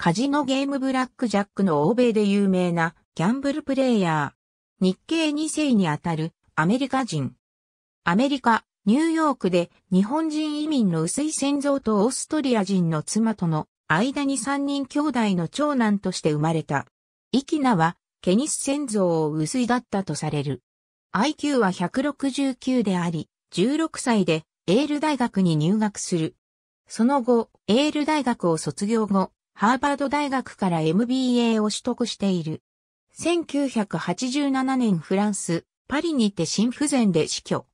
カジノゲームブラックジャックの欧米で有名なギャンブルプレイヤー。日系2世にあたるアメリカ人。アメリカ、ニューヨークで日本人移民の薄い先祖とオーストリア人の妻との間に3人兄弟の長男として生まれた。イキナはケニス先祖を薄いだったとされる。IQ は169であり、16歳でエール大学に入学する。その後、エール大学を卒業後、ハーバード大学から MBA を取得している。1987年フランス、パリにて心不全で死去。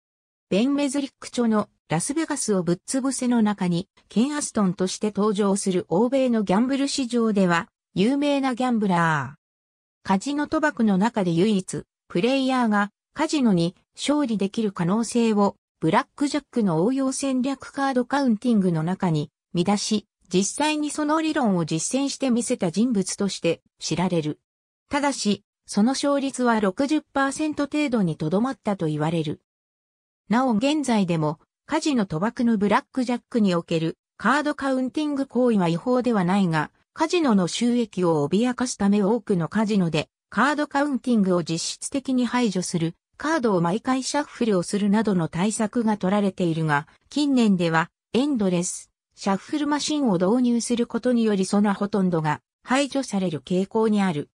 ベン・メズリック著のラスベガスをぶっ潰せの中に、ケン・アストンとして登場する欧米のギャンブル市場では、有名なギャンブラー。カジノ賭博の中で唯一、プレイヤーがカジノに勝利できる可能性を、ブラックジャックの応用戦略カードカウンティングの中に、見出し、実際にその理論を実践して見せた人物として知られる。ただし、その勝率は60%程度にとどまったと言われる。なお現在でも、カジノ賭博のブラックジャックにおけるカードカウンティング行為は違法ではないが、カジノの収益を脅かすため多くのカジノでカードカウンティングを実質的に排除する、カードを毎回シャッフルをするなどの対策が取られているが、近年ではエンドレスシャッフルマシンを導入することによりそのほとんどが排除される傾向にある。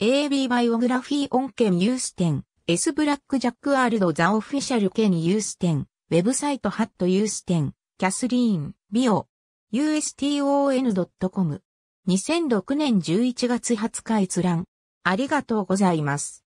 AB バイオグラフィー音兼ユース店、S ブラックジャックアールドザオフィシャル兼ユース店、ウェブサイトハットユース店、キャスリーン、ビオ、uston.com。2006年11月20日閲覧。ありがとうございます。